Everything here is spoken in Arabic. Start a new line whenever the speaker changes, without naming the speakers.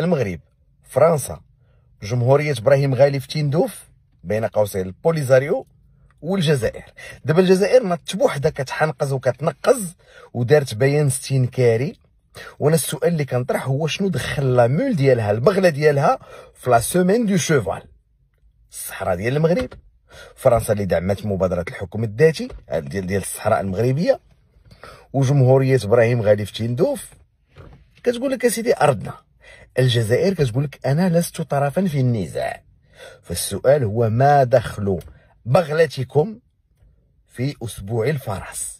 المغرب فرنسا جمهوريه ابراهيم غالي في تندوف بين قوسين البوليزاريو والجزائر دابا الجزائر ناضت بوحدها كتحنقز وكتنقز ودارت بيان استنكاري وانا السؤال اللي كنطرح هو شنو دخل لا مول ديالها البغله ديالها في لا سومين دو شيفال الصحراء ديال المغرب فرنسا اللي دعمت مبادره الحكم الذاتي ديال ديال الصحراء المغربيه وجمهوريه ابراهيم غالي في تندوف كتقول لك اسيدي ارضنا الجزائر كتقول لك انا لست طرفا في النزاع فالسؤال هو ما دخل بغلتكم
في اسبوع الفرس